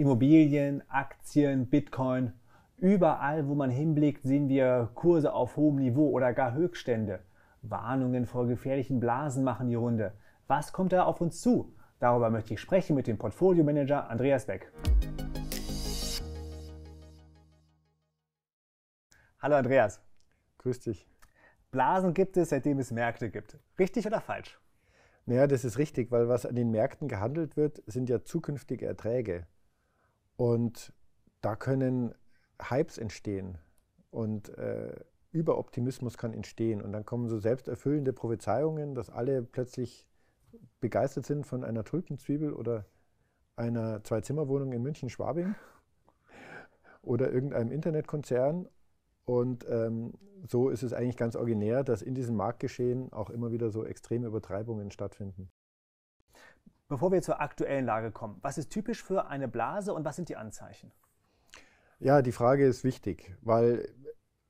Immobilien, Aktien, Bitcoin. Überall, wo man hinblickt, sehen wir Kurse auf hohem Niveau oder gar Höchststände. Warnungen vor gefährlichen Blasen machen die Runde. Was kommt da auf uns zu? Darüber möchte ich sprechen mit dem Portfolio-Manager Andreas Beck. Hallo Andreas. Grüß dich. Blasen gibt es, seitdem es Märkte gibt. Richtig oder falsch? Naja, das ist richtig, weil was an den Märkten gehandelt wird, sind ja zukünftige Erträge. Und da können Hypes entstehen und äh, Überoptimismus kann entstehen. Und dann kommen so selbsterfüllende Prophezeiungen, dass alle plötzlich begeistert sind von einer Tulpenzwiebel oder einer Zwei-Zimmer-Wohnung in München-Schwabing oder irgendeinem Internetkonzern. Und ähm, so ist es eigentlich ganz originär, dass in diesem Marktgeschehen auch immer wieder so extreme Übertreibungen stattfinden. Bevor wir zur aktuellen Lage kommen, was ist typisch für eine Blase und was sind die Anzeichen? Ja, die Frage ist wichtig, weil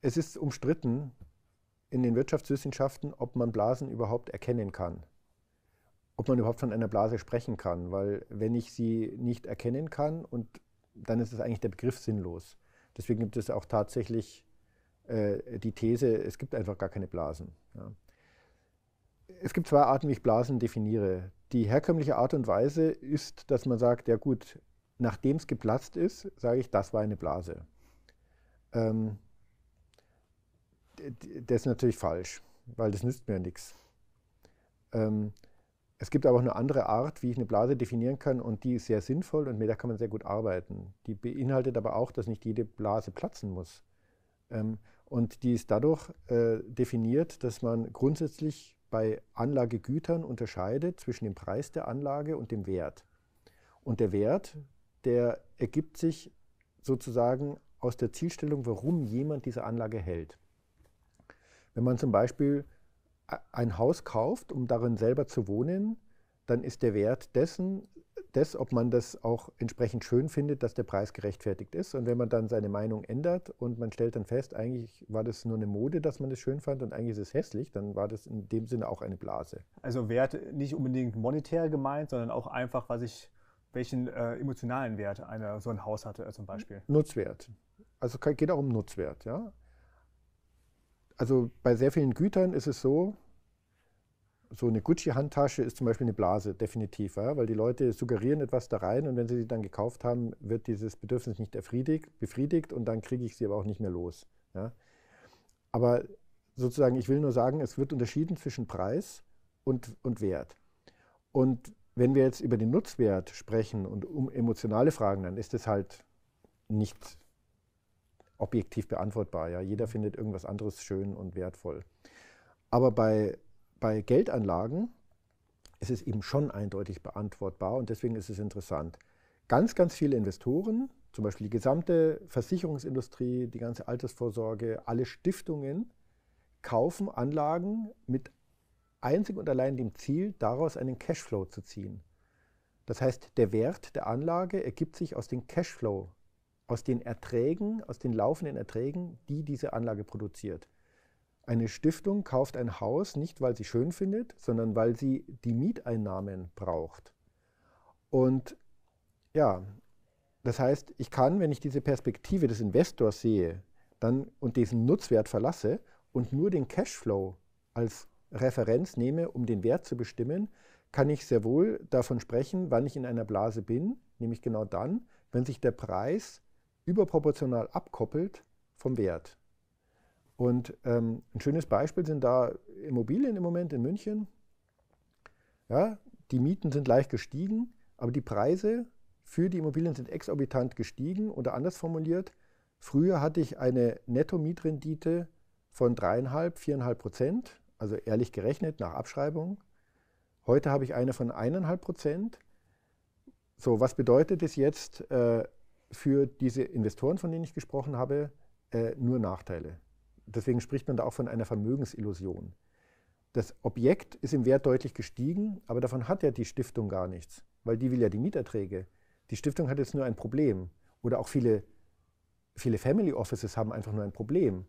es ist umstritten in den Wirtschaftswissenschaften, ob man Blasen überhaupt erkennen kann. Ob man überhaupt von einer Blase sprechen kann, weil wenn ich sie nicht erkennen kann, und dann ist es eigentlich der Begriff sinnlos. Deswegen gibt es auch tatsächlich äh, die These, es gibt einfach gar keine Blasen. Ja. Es gibt zwei Arten, wie ich Blasen definiere. Die herkömmliche Art und Weise ist, dass man sagt, ja gut, nachdem es geplatzt ist, sage ich, das war eine Blase. Ähm, das ist natürlich falsch, weil das nützt mir ja nichts. Ähm, es gibt aber auch eine andere Art, wie ich eine Blase definieren kann und die ist sehr sinnvoll und mit der kann man sehr gut arbeiten. Die beinhaltet aber auch, dass nicht jede Blase platzen muss. Ähm, und die ist dadurch äh, definiert, dass man grundsätzlich bei Anlagegütern unterscheidet zwischen dem Preis der Anlage und dem Wert. Und der Wert, der ergibt sich sozusagen aus der Zielstellung, warum jemand diese Anlage hält. Wenn man zum Beispiel ein Haus kauft, um darin selber zu wohnen, dann ist der Wert dessen das, ob man das auch entsprechend schön findet, dass der Preis gerechtfertigt ist. Und wenn man dann seine Meinung ändert und man stellt dann fest, eigentlich war das nur eine Mode, dass man das schön fand und eigentlich ist es hässlich, dann war das in dem Sinne auch eine Blase. Also Wert nicht unbedingt monetär gemeint, sondern auch einfach, was ich, welchen äh, emotionalen Wert eine, so ein Haus hatte äh, zum Beispiel. Nutzwert. Also geht auch um Nutzwert, ja. Also bei sehr vielen Gütern ist es so, so eine Gucci-Handtasche ist zum Beispiel eine Blase, definitiv, ja, weil die Leute suggerieren etwas da rein und wenn sie sie dann gekauft haben, wird dieses Bedürfnis nicht befriedigt und dann kriege ich sie aber auch nicht mehr los. Ja. Aber sozusagen, ich will nur sagen, es wird unterschieden zwischen Preis und, und Wert. Und wenn wir jetzt über den Nutzwert sprechen und um emotionale Fragen, dann ist das halt nicht objektiv beantwortbar. Ja? Jeder findet irgendwas anderes schön und wertvoll. Aber bei bei Geldanlagen ist es eben schon eindeutig beantwortbar und deswegen ist es interessant. Ganz, ganz viele Investoren, zum Beispiel die gesamte Versicherungsindustrie, die ganze Altersvorsorge, alle Stiftungen kaufen Anlagen mit einzig und allein dem Ziel, daraus einen Cashflow zu ziehen. Das heißt, der Wert der Anlage ergibt sich aus dem Cashflow, aus den Erträgen, aus den laufenden Erträgen, die diese Anlage produziert. Eine Stiftung kauft ein Haus nicht, weil sie schön findet, sondern weil sie die Mieteinnahmen braucht. Und ja, das heißt, ich kann, wenn ich diese Perspektive des Investors sehe dann, und diesen Nutzwert verlasse und nur den Cashflow als Referenz nehme, um den Wert zu bestimmen, kann ich sehr wohl davon sprechen, wann ich in einer Blase bin, nämlich genau dann, wenn sich der Preis überproportional abkoppelt vom Wert. Und ähm, ein schönes Beispiel sind da Immobilien im Moment in München. Ja, die Mieten sind leicht gestiegen, aber die Preise für die Immobilien sind exorbitant gestiegen. Oder anders formuliert, früher hatte ich eine Netto-Mietrendite von 3,5, 4,5 Prozent, also ehrlich gerechnet nach Abschreibung. Heute habe ich eine von 1,5 Prozent. So, was bedeutet es jetzt äh, für diese Investoren, von denen ich gesprochen habe, äh, nur Nachteile? deswegen spricht man da auch von einer Vermögensillusion. Das Objekt ist im Wert deutlich gestiegen, aber davon hat ja die Stiftung gar nichts, weil die will ja die Mieterträge. Die Stiftung hat jetzt nur ein Problem. Oder auch viele, viele Family Offices haben einfach nur ein Problem,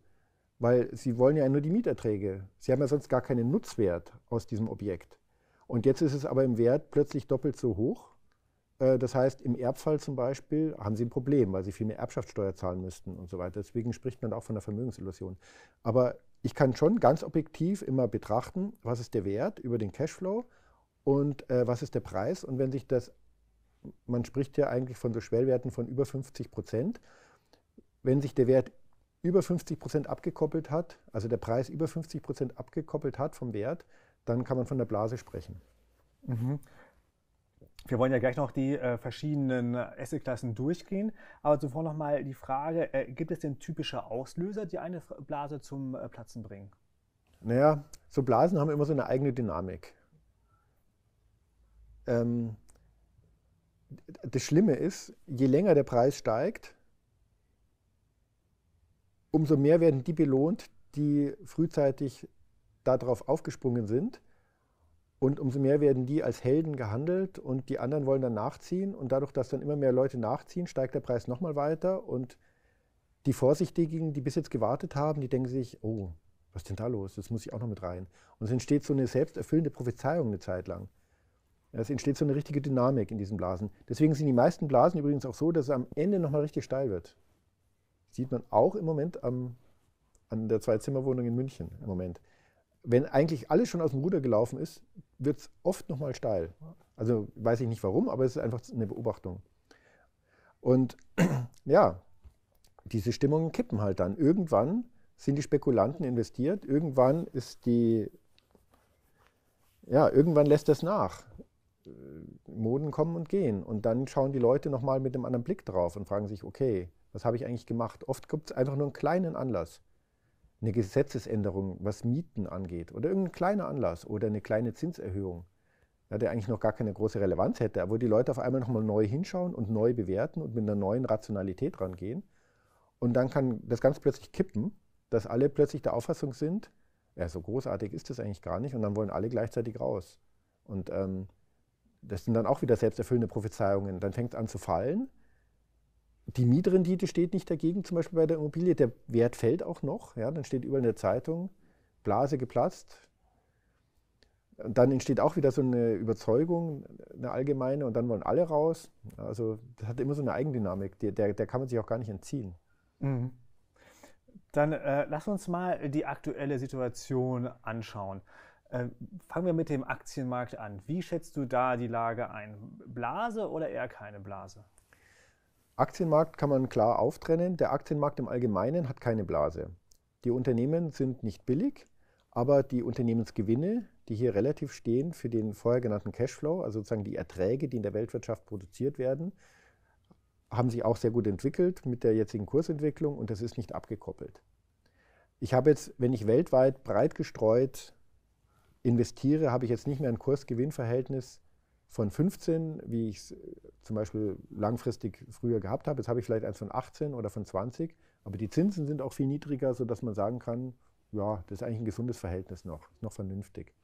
weil sie wollen ja nur die Mieterträge. Sie haben ja sonst gar keinen Nutzwert aus diesem Objekt. Und jetzt ist es aber im Wert plötzlich doppelt so hoch äh, das heißt, im Erbfall zum Beispiel haben sie ein Problem, weil sie viel mehr Erbschaftssteuer zahlen müssten und so weiter. Deswegen spricht man auch von einer Vermögensillusion. Aber ich kann schon ganz objektiv immer betrachten, was ist der Wert über den Cashflow und äh, was ist der Preis. Und wenn sich das, man spricht ja eigentlich von so Schwellwerten von über 50 Prozent, wenn sich der Wert über 50 Prozent abgekoppelt hat, also der Preis über 50 Prozent abgekoppelt hat vom Wert, dann kann man von der Blase sprechen. Mhm. Wir wollen ja gleich noch die äh, verschiedenen äh, Assetklassen durchgehen, aber zuvor nochmal die Frage, äh, gibt es denn typische Auslöser, die eine Blase zum äh, Platzen bringen? Naja, so Blasen haben immer so eine eigene Dynamik. Ähm, das Schlimme ist, je länger der Preis steigt, umso mehr werden die belohnt, die frühzeitig darauf aufgesprungen sind und umso mehr werden die als Helden gehandelt und die anderen wollen dann nachziehen. Und dadurch, dass dann immer mehr Leute nachziehen, steigt der Preis nochmal weiter. Und die Vorsichtigen, die bis jetzt gewartet haben, die denken sich, oh, was ist denn da los? Das muss ich auch noch mit rein. Und es entsteht so eine selbsterfüllende Prophezeiung eine Zeit lang. Es entsteht so eine richtige Dynamik in diesen Blasen. Deswegen sind die meisten Blasen übrigens auch so, dass es am Ende nochmal richtig steil wird. sieht man auch im Moment am, an der Zwei-Zimmer-Wohnung in München im Moment wenn eigentlich alles schon aus dem Ruder gelaufen ist, wird es oft nochmal steil. Also weiß ich nicht warum, aber es ist einfach eine Beobachtung. Und ja, diese Stimmungen kippen halt dann. Irgendwann sind die Spekulanten investiert, irgendwann ist die, ja, irgendwann lässt das nach. Moden kommen und gehen. Und dann schauen die Leute nochmal mit einem anderen Blick drauf und fragen sich, okay, was habe ich eigentlich gemacht? Oft gibt es einfach nur einen kleinen Anlass eine Gesetzesänderung, was Mieten angeht, oder irgendein kleiner Anlass oder eine kleine Zinserhöhung, ja, der eigentlich noch gar keine große Relevanz hätte, aber wo die Leute auf einmal nochmal neu hinschauen und neu bewerten und mit einer neuen Rationalität rangehen. Und dann kann das ganz plötzlich kippen, dass alle plötzlich der Auffassung sind, ja, so großartig ist das eigentlich gar nicht, und dann wollen alle gleichzeitig raus. Und ähm, das sind dann auch wieder selbsterfüllende Prophezeiungen. Dann fängt es an zu fallen die Mietrendite steht nicht dagegen, zum Beispiel bei der Immobilie. Der Wert fällt auch noch. Ja? Dann steht überall in der Zeitung, Blase geplatzt. Und dann entsteht auch wieder so eine Überzeugung, eine allgemeine, und dann wollen alle raus. Also das hat immer so eine Eigendynamik, der, der, der kann man sich auch gar nicht entziehen. Mhm. Dann äh, lass uns mal die aktuelle Situation anschauen. Äh, fangen wir mit dem Aktienmarkt an. Wie schätzt du da die Lage ein? Blase oder eher keine Blase? Aktienmarkt kann man klar auftrennen. Der Aktienmarkt im Allgemeinen hat keine Blase. Die Unternehmen sind nicht billig, aber die Unternehmensgewinne, die hier relativ stehen für den vorher genannten Cashflow, also sozusagen die Erträge, die in der Weltwirtschaft produziert werden, haben sich auch sehr gut entwickelt mit der jetzigen Kursentwicklung und das ist nicht abgekoppelt. Ich habe jetzt, wenn ich weltweit breit gestreut investiere, habe ich jetzt nicht mehr ein Kursgewinnverhältnis von 15, wie ich es äh, zum Beispiel langfristig früher gehabt habe. Jetzt habe ich vielleicht eins von 18 oder von 20, aber die Zinsen sind auch viel niedriger, sodass man sagen kann, ja, das ist eigentlich ein gesundes Verhältnis noch, noch vernünftig.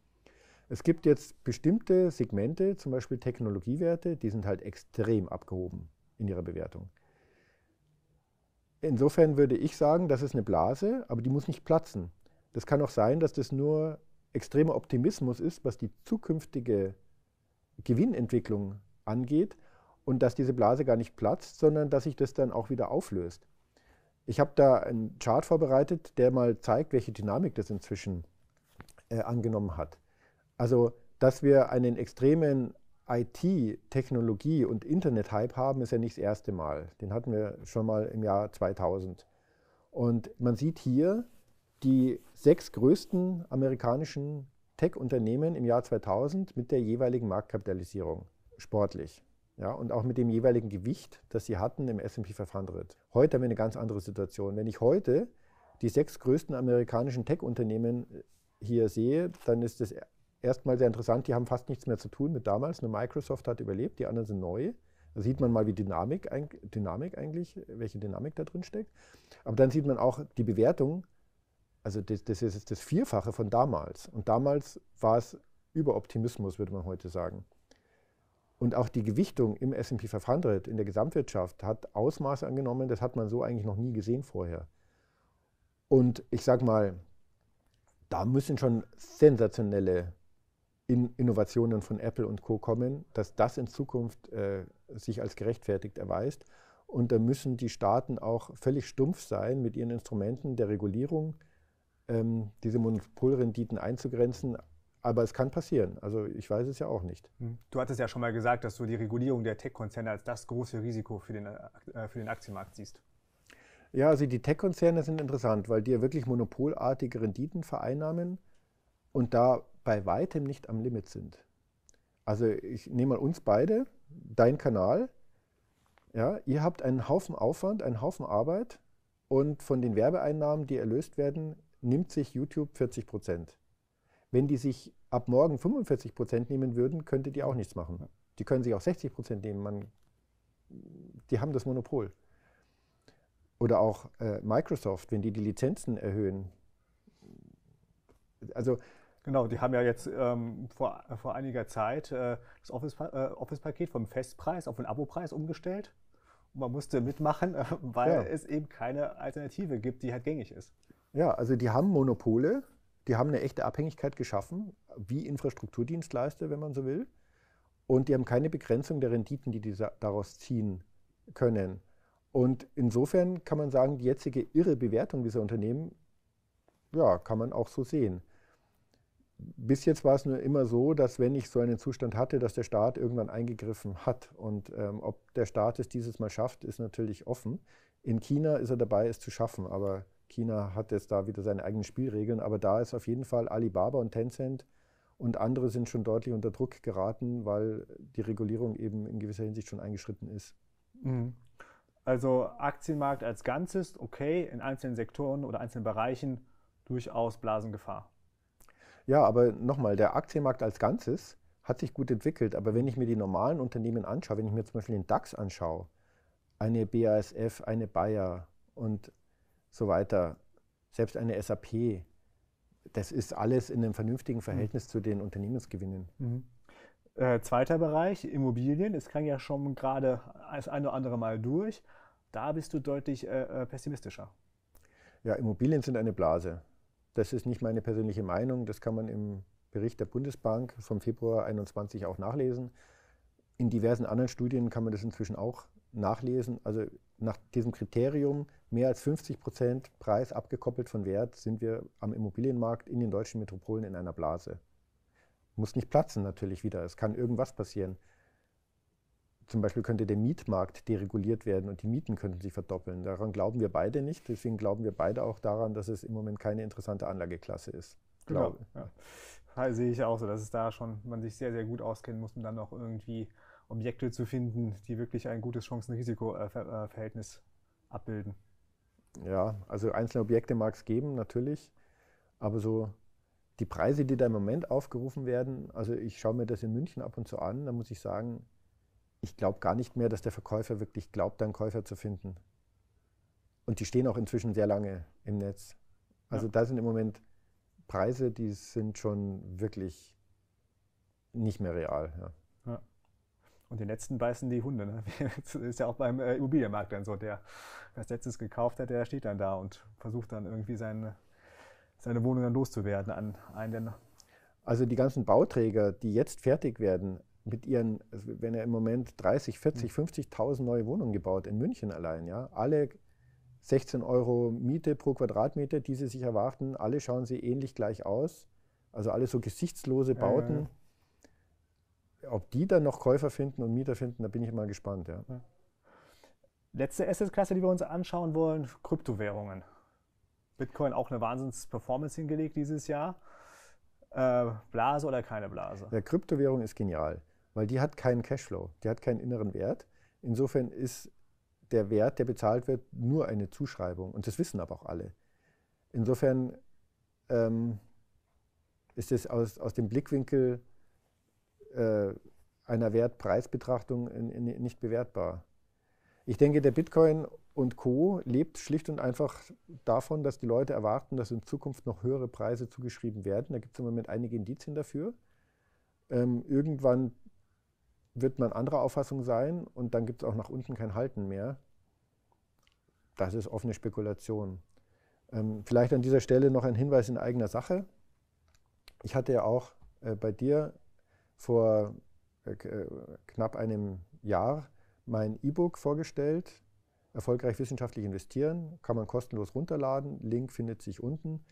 Es gibt jetzt bestimmte Segmente, zum Beispiel Technologiewerte, die sind halt extrem abgehoben in ihrer Bewertung. Insofern würde ich sagen, das ist eine Blase, aber die muss nicht platzen. Das kann auch sein, dass das nur extremer Optimismus ist, was die zukünftige Gewinnentwicklung angeht und dass diese Blase gar nicht platzt, sondern dass sich das dann auch wieder auflöst. Ich habe da einen Chart vorbereitet, der mal zeigt, welche Dynamik das inzwischen äh, angenommen hat. Also, dass wir einen extremen IT, Technologie und Internet-Hype haben, ist ja nicht das erste Mal. Den hatten wir schon mal im Jahr 2000. Und man sieht hier, die sechs größten amerikanischen Tech-Unternehmen im Jahr 2000 mit der jeweiligen Marktkapitalisierung, sportlich. Ja, und auch mit dem jeweiligen Gewicht, das sie hatten im S&P 500. Heute haben wir eine ganz andere Situation. Wenn ich heute die sechs größten amerikanischen Tech-Unternehmen äh, hier sehe, dann ist das e-, erstmal sehr interessant. Die haben fast nichts mehr zu tun mit damals. Nur Microsoft hat überlebt, die anderen sind neu. Da sieht man mal, wie Dynamik, Dynamik eigentlich, welche Dynamik da drin steckt. Aber dann sieht man auch die Bewertung also das, das ist das Vierfache von damals. Und damals war es Überoptimismus, würde man heute sagen. Und auch die Gewichtung im SP 500 in der Gesamtwirtschaft hat Ausmaße angenommen, das hat man so eigentlich noch nie gesehen vorher. Und ich sage mal, da müssen schon sensationelle in Innovationen von Apple und Co. kommen, dass das in Zukunft äh, sich als gerechtfertigt erweist. Und da müssen die Staaten auch völlig stumpf sein mit ihren Instrumenten der Regulierung, ähm, diese Monopolrenditen einzugrenzen. Aber es kann passieren. Also ich weiß es ja auch nicht. Hm. Du hattest ja schon mal gesagt, dass du die Regulierung der Tech-Konzerne als das große Risiko für den, äh, für den Aktienmarkt siehst. Ja, also die Tech-Konzerne sind interessant, weil die ja wirklich monopolartige Renditen vereinnahmen und da bei weitem nicht am Limit sind. Also ich nehme mal uns beide, dein Kanal. Ja, ihr habt einen Haufen Aufwand, einen Haufen Arbeit und von den Werbeeinnahmen, die erlöst werden, nimmt sich YouTube 40 Prozent. Wenn die sich ab morgen 45 Prozent nehmen würden, könnte die auch nichts machen. Die können sich auch 60 Prozent nehmen. Man, die haben das Monopol. Oder auch äh, Microsoft, wenn die die Lizenzen erhöhen. Also Genau, die haben ja jetzt ähm, vor, vor einiger Zeit äh, das äh, Office-Paket äh, Office vom Festpreis auf den Abopreis umgestellt. Und man musste mitmachen, äh, weil ja. es eben keine Alternative gibt, die halt gängig ist. Ja, also die haben Monopole, die haben eine echte Abhängigkeit geschaffen, wie Infrastrukturdienstleister, wenn man so will. Und die haben keine Begrenzung der Renditen, die die daraus ziehen können. Und insofern kann man sagen, die jetzige irre Bewertung dieser Unternehmen, ja, kann man auch so sehen. Bis jetzt war es nur immer so, dass wenn ich so einen Zustand hatte, dass der Staat irgendwann eingegriffen hat. Und ähm, ob der Staat es dieses Mal schafft, ist natürlich offen. In China ist er dabei, es zu schaffen, aber China hat jetzt da wieder seine eigenen Spielregeln, aber da ist auf jeden Fall Alibaba und Tencent und andere sind schon deutlich unter Druck geraten, weil die Regulierung eben in gewisser Hinsicht schon eingeschritten ist. Mhm. Also Aktienmarkt als Ganzes, okay, in einzelnen Sektoren oder einzelnen Bereichen durchaus Blasengefahr. Ja, aber nochmal, der Aktienmarkt als Ganzes hat sich gut entwickelt, aber wenn ich mir die normalen Unternehmen anschaue, wenn ich mir zum Beispiel den DAX anschaue, eine BASF, eine Bayer und so weiter, selbst eine SAP, das ist alles in einem vernünftigen mhm. Verhältnis mhm. zu den Unternehmensgewinnen. Mhm. Äh, zweiter Bereich, Immobilien. Es klang ja schon gerade das ein oder andere Mal durch. Da bist du deutlich äh, äh, pessimistischer. Ja, Immobilien sind eine Blase. Das ist nicht meine persönliche Meinung. Das kann man im Bericht der Bundesbank vom Februar 2021 auch nachlesen. In diversen anderen Studien kann man das inzwischen auch nachlesen. Also nach diesem Kriterium mehr als 50 Prozent Preis abgekoppelt von Wert sind wir am Immobilienmarkt in den deutschen Metropolen in einer Blase. Muss nicht platzen natürlich wieder, es kann irgendwas passieren. Zum Beispiel könnte der Mietmarkt dereguliert werden und die Mieten könnten sich verdoppeln. Daran glauben wir beide nicht. Deswegen glauben wir beide auch daran, dass es im Moment keine interessante Anlageklasse ist. Genau, Glaube. Genau, ja. Sehe ich auch so, dass es da schon man sich sehr, sehr gut auskennen muss, um dann auch irgendwie Objekte zu finden, die wirklich ein gutes Chancen-Risiko-Verhältnis abbilden. Ja, also einzelne Objekte mag es geben, natürlich, aber so die Preise, die da im Moment aufgerufen werden, also ich schaue mir das in München ab und zu an, da muss ich sagen, ich glaube gar nicht mehr, dass der Verkäufer wirklich glaubt, einen Käufer zu finden. Und die stehen auch inzwischen sehr lange im Netz. Also ja. da sind im Moment Preise, die sind schon wirklich nicht mehr real. Ja. Ja. Und den letzten beißen die Hunde. Ne? Das ist ja auch beim äh, Immobilienmarkt dann so. Der, der das letztes gekauft hat, der steht dann da und versucht dann irgendwie seine, seine Wohnung dann loszuwerden an einen. Also die ganzen Bauträger, die jetzt fertig werden, mit ihren, wenn er ja im Moment 30, 40, 50.000 neue Wohnungen gebaut in München allein, ja, alle 16 Euro Miete pro Quadratmeter, die sie sich erwarten, alle schauen sie ähnlich gleich aus. Also alle so gesichtslose Bauten. Ja, ja, ob die dann noch Käufer finden und Mieter finden, da bin ich mal gespannt. Ja. Letzte Assetklasse, die wir uns anschauen wollen, Kryptowährungen. Bitcoin auch eine Wahnsinns-Performance hingelegt dieses Jahr. Äh, Blase oder keine Blase? Ja, Kryptowährung ist genial, weil die hat keinen Cashflow, die hat keinen inneren Wert. Insofern ist der Wert, der bezahlt wird, nur eine Zuschreibung. Und das wissen aber auch alle. Insofern ähm, ist es aus, aus dem Blickwinkel äh, einer Wertpreisbetrachtung nicht bewertbar. Ich denke, der Bitcoin und Co. lebt schlicht und einfach davon, dass die Leute erwarten, dass in Zukunft noch höhere Preise zugeschrieben werden. Da gibt es im Moment einige Indizien dafür. Ähm, irgendwann wird man anderer Auffassung sein und dann gibt es auch nach unten kein Halten mehr. Das ist offene Spekulation. Ähm, vielleicht an dieser Stelle noch ein Hinweis in eigener Sache. Ich hatte ja auch äh, bei dir vor äh, äh, knapp einem Jahr mein E-Book vorgestellt. Erfolgreich wissenschaftlich investieren, kann man kostenlos runterladen. Link findet sich unten.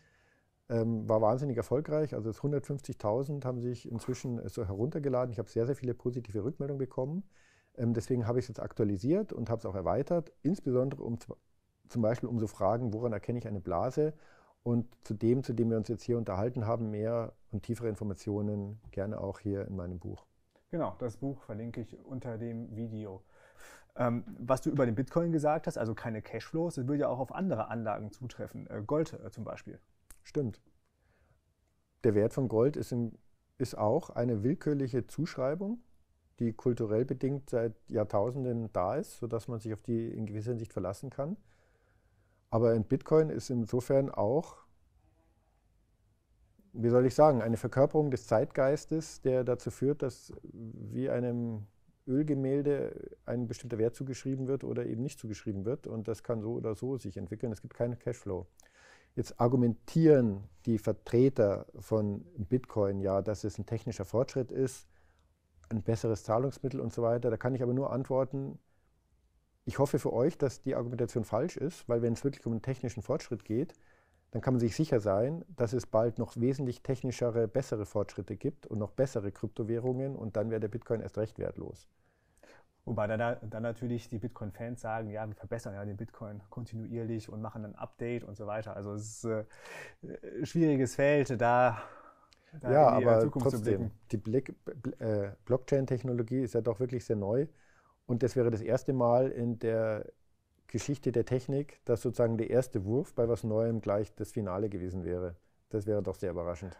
Ähm, war wahnsinnig erfolgreich. Also 150.000 haben sich inzwischen äh, so heruntergeladen. Ich habe sehr, sehr viele positive Rückmeldungen bekommen. Ähm, deswegen habe ich es jetzt aktualisiert und habe es auch erweitert, insbesondere um zum Beispiel um so Fragen, woran erkenne ich eine Blase und zu dem, zu dem wir uns jetzt hier unterhalten haben, mehr und tiefere Informationen gerne auch hier in meinem Buch. Genau, das Buch verlinke ich unter dem Video. Ähm, was du über den Bitcoin gesagt hast, also keine Cashflows, das würde ja auch auf andere Anlagen zutreffen, äh, Gold äh, zum Beispiel. Stimmt. Der Wert von Gold ist, im, ist auch eine willkürliche Zuschreibung, die kulturell bedingt seit Jahrtausenden da ist, sodass man sich auf die in gewisser Hinsicht verlassen kann. Aber ein Bitcoin ist insofern auch, wie soll ich sagen, eine Verkörperung des Zeitgeistes, der dazu führt, dass wie einem Ölgemälde ein bestimmter Wert zugeschrieben wird oder eben nicht zugeschrieben wird. Und das kann so oder so sich entwickeln. Es gibt keinen Cashflow. Jetzt argumentieren die Vertreter von Bitcoin ja, dass es ein technischer Fortschritt ist, ein besseres Zahlungsmittel und so weiter. Da kann ich aber nur antworten, ich hoffe für euch, dass die Argumentation falsch ist, weil wenn es wirklich um einen technischen Fortschritt geht, dann kann man sich sicher sein, dass es bald noch wesentlich technischere, bessere Fortschritte gibt und noch bessere Kryptowährungen und dann wäre der Bitcoin erst recht wertlos. Wobei dann, dann natürlich die Bitcoin-Fans sagen, ja, wir verbessern ja den Bitcoin kontinuierlich und machen ein Update und so weiter. Also es ist ein äh, schwieriges Feld, da, da ja, in die aber Zukunft trotzdem, zu blicken. Die Blick, äh, Blockchain-Technologie ist ja doch wirklich sehr neu und das wäre das erste Mal in der Geschichte der Technik, dass sozusagen der erste Wurf bei was Neuem gleich das Finale gewesen wäre. Das wäre doch sehr überraschend.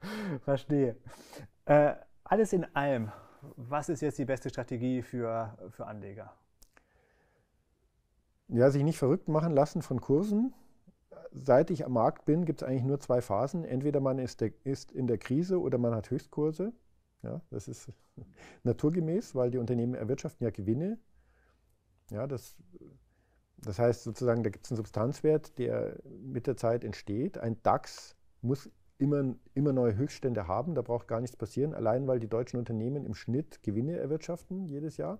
Verstehe. Äh, alles in allem, was ist jetzt die beste Strategie für, für Anleger? Ja, sich nicht verrückt machen lassen von Kursen. Seit ich am Markt bin, gibt es eigentlich nur zwei Phasen. Entweder man ist, der, ist in der Krise oder man hat Höchstkurse. Ja, das ist naturgemäß, weil die Unternehmen erwirtschaften ja Gewinne. Ja, das, das heißt sozusagen, da gibt es einen Substanzwert, der mit der Zeit entsteht. Ein DAX muss immer, immer neue Höchststände haben, da braucht gar nichts passieren, allein weil die deutschen Unternehmen im Schnitt Gewinne erwirtschaften jedes Jahr.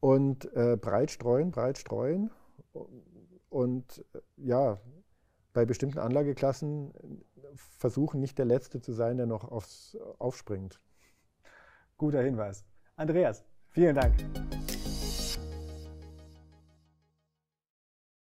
Und äh, breit streuen, breit streuen. Und äh, ja, bei bestimmten Anlageklassen versuchen, nicht der Letzte zu sein, der noch aufs, aufspringt. Guter Hinweis. Andreas, vielen Dank.